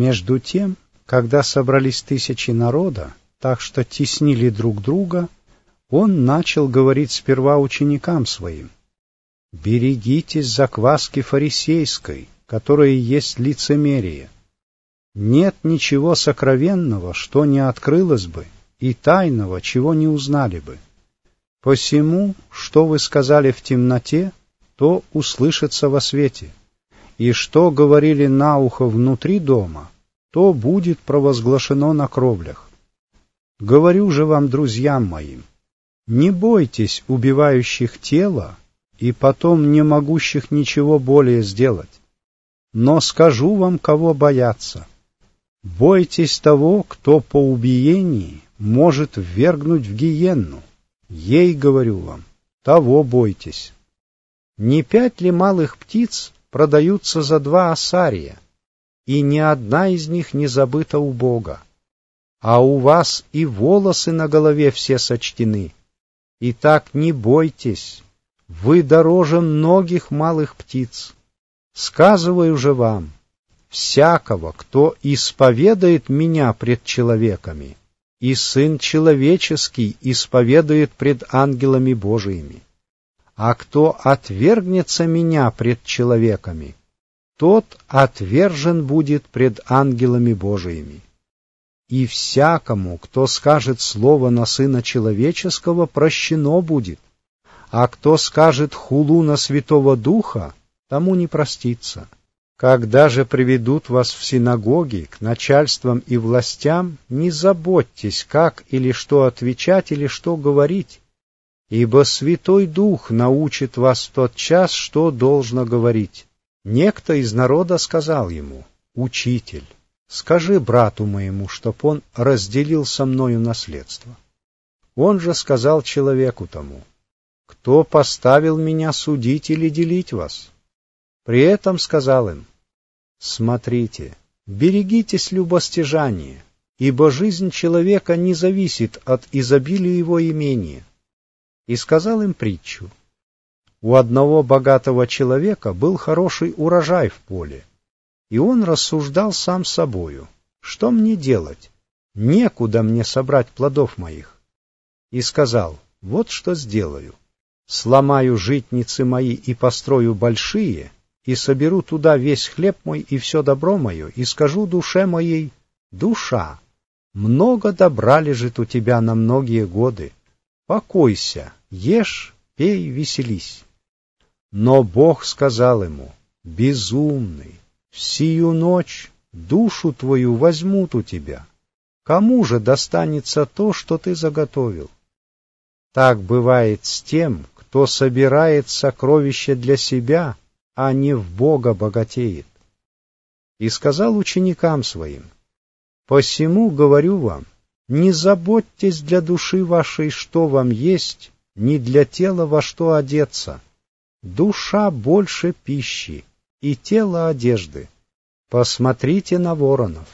Между тем, когда собрались тысячи народа, так что теснили друг друга, он начал говорить сперва ученикам своим, «Берегитесь закваски фарисейской, которая есть лицемерие. Нет ничего сокровенного, что не открылось бы, и тайного, чего не узнали бы. Посему, что вы сказали в темноте, то услышится во свете, и что говорили на ухо внутри дома, то будет провозглашено на кровлях. Говорю же вам, друзьям моим, не бойтесь убивающих тело и потом не могущих ничего более сделать. Но скажу вам, кого бояться. Бойтесь того, кто по убиении может ввергнуть в гиенну. Ей, говорю вам, того бойтесь. Не пять ли малых птиц продаются за два осария? и ни одна из них не забыта у Бога. А у вас и волосы на голове все сочтены. Итак, не бойтесь, вы дороже многих малых птиц. Сказываю же вам, всякого, кто исповедает меня пред человеками, и Сын Человеческий исповедует пред ангелами Божиими. А кто отвергнется меня пред человеками, тот отвержен будет пред ангелами Божиими. И всякому, кто скажет слово на Сына Человеческого, прощено будет, а кто скажет хулу на Святого Духа, тому не простится. Когда же приведут вас в синагоги к начальствам и властям, не заботьтесь, как или что отвечать или что говорить, ибо Святой Дух научит вас в тот час, что должно говорить. Некто из народа сказал ему, «Учитель, скажи брату моему, чтоб он разделил со мною наследство». Он же сказал человеку тому, «Кто поставил меня судить или делить вас?» При этом сказал им, «Смотрите, берегитесь любостяжания, ибо жизнь человека не зависит от изобилия его имения». И сказал им притчу, у одного богатого человека был хороший урожай в поле, и он рассуждал сам собою, что мне делать, некуда мне собрать плодов моих. И сказал, вот что сделаю, сломаю житницы мои и построю большие, и соберу туда весь хлеб мой и все добро мое, и скажу душе моей, душа, много добра лежит у тебя на многие годы, покойся, ешь, пей, веселись. Но Бог сказал ему, «Безумный, всю ночь душу твою возьмут у тебя. Кому же достанется то, что ты заготовил?» Так бывает с тем, кто собирает сокровища для себя, а не в Бога богатеет. И сказал ученикам своим, «Посему говорю вам, не заботьтесь для души вашей, что вам есть, ни для тела во что одеться». Душа больше пищи и тело одежды. Посмотрите на воронов.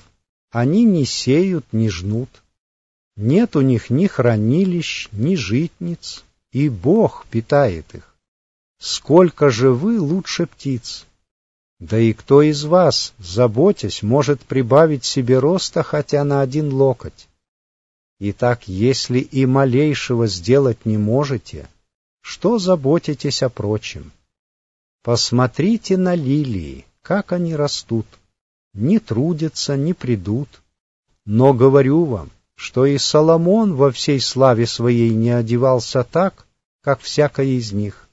Они не сеют, не жнут. Нет у них ни хранилищ, ни житниц, и Бог питает их. Сколько же вы лучше птиц? Да и кто из вас, заботясь, может прибавить себе роста хотя на один локоть? Итак, если и малейшего сделать не можете, что заботитесь о прочем? Посмотрите на лилии, как они растут, не трудятся, не придут. Но говорю вам, что и Соломон во всей славе своей не одевался так, как всякая из них.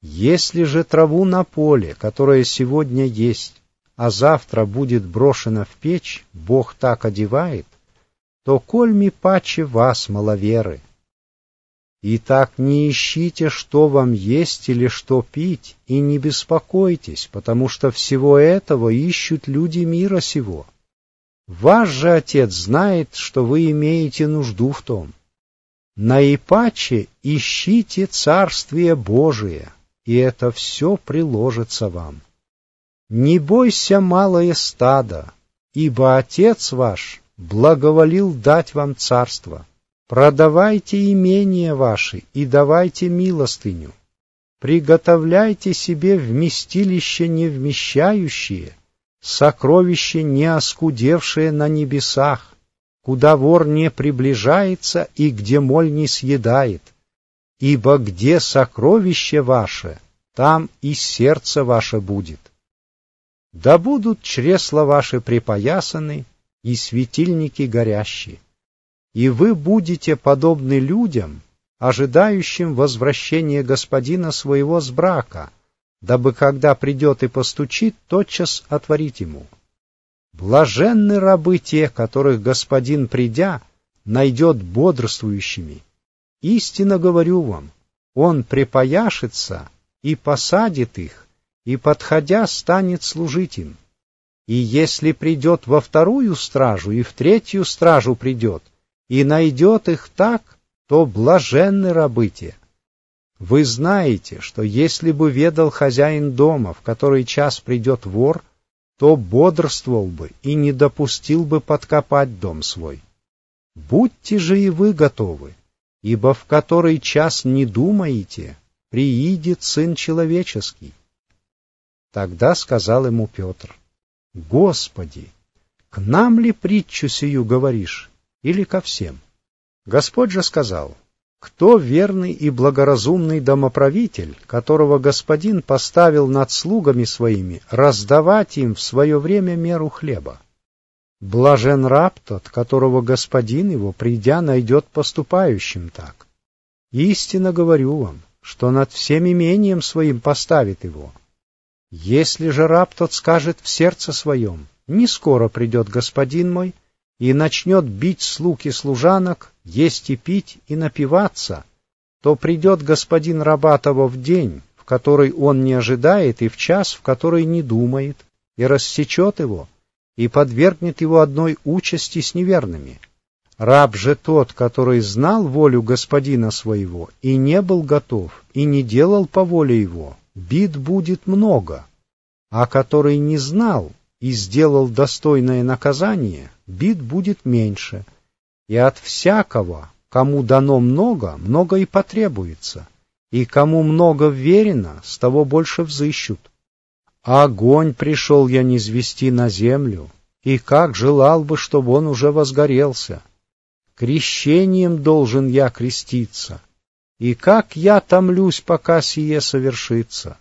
Если же траву на поле, которая сегодня есть, а завтра будет брошена в печь, Бог так одевает, то кольми паче вас, маловеры, Итак, не ищите, что вам есть или что пить, и не беспокойтесь, потому что всего этого ищут люди мира сего. Ваш же Отец знает, что вы имеете нужду в том. Наипаче ищите Царствие Божие, и это все приложится вам. Не бойся, малое стадо, ибо Отец ваш благоволил дать вам царство. Продавайте имения ваши и давайте милостыню. Приготовляйте себе вместилище не вмещающие, сокровище не оскудевшее на небесах, куда вор не приближается и где моль не съедает. Ибо где сокровище ваше, там и сердце ваше будет. Да будут чресла ваши припоясаны и светильники горящие и вы будете подобны людям, ожидающим возвращения господина своего с брака, дабы, когда придет и постучит, тотчас отворить ему. Блаженны рабы те, которых господин, придя, найдет бодрствующими. Истинно говорю вам, он припаяшится и посадит их, и, подходя, станет служить им. И если придет во вторую стражу и в третью стражу придет, и найдет их так, то блаженны рабы те. Вы знаете, что если бы ведал хозяин дома, в который час придет вор, то бодрствовал бы и не допустил бы подкопать дом свой. Будьте же и вы готовы, ибо в который час не думаете, приидет Сын Человеческий. Тогда сказал ему Петр, Господи, к нам ли притчу сию говоришь? или ко всем. Господь же сказал, «Кто верный и благоразумный домоправитель, которого Господин поставил над слугами своими, раздавать им в свое время меру хлеба? Блажен раб тот, которого Господин его, придя, найдет поступающим так. Истинно говорю вам, что над всем имением своим поставит его. Если же раб тот скажет в сердце своем, «Не скоро придет господин мой», и начнет бить слуг и служанок, есть и пить и напиваться, то придет господин Рабатова в день, в который он не ожидает, и в час, в который не думает, и рассечет его, и подвергнет его одной участи с неверными. Раб же тот, который знал волю господина своего, и не был готов, и не делал по воле его, бит будет много, а который не знал, и сделал достойное наказание, бит будет меньше, и от всякого, кому дано много, много и потребуется, и кому много верено, с того больше взыщут. Огонь пришел я низвести на землю, и как желал бы, чтобы он уже возгорелся. Крещением должен я креститься, и как я томлюсь, пока сие совершится.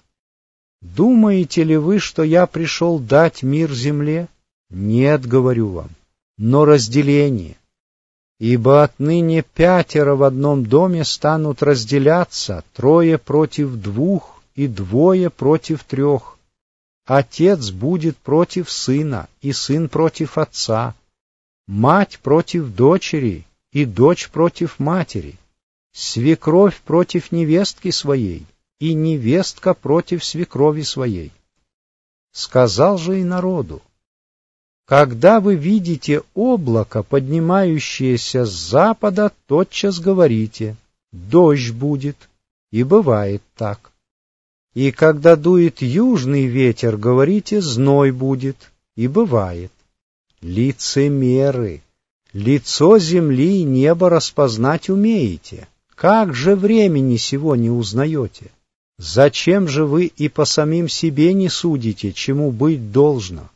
Думаете ли вы, что я пришел дать мир земле? Нет, говорю вам, но разделение. Ибо отныне пятеро в одном доме станут разделяться, трое против двух и двое против трех. Отец будет против сына, и сын против отца, мать против дочери, и дочь против матери, свекровь против невестки своей, и невестка против свекрови своей. Сказал же и народу, когда вы видите облако, поднимающееся с запада, тотчас говорите, дождь будет, и бывает так. И когда дует южный ветер, говорите, зной будет, и бывает. Лицемеры! Лицо земли и неба распознать умеете. Как же времени сего не узнаете? Зачем же вы и по самим себе не судите, чему быть должно?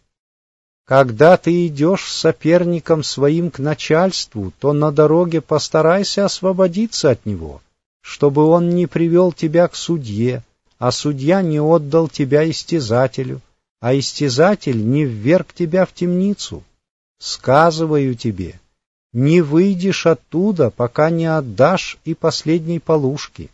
Когда ты идешь с соперником своим к начальству, то на дороге постарайся освободиться от него, чтобы он не привел тебя к судье, а судья не отдал тебя истязателю, а истязатель не вверг тебя в темницу. Сказываю тебе, не выйдешь оттуда, пока не отдашь и последней полушки.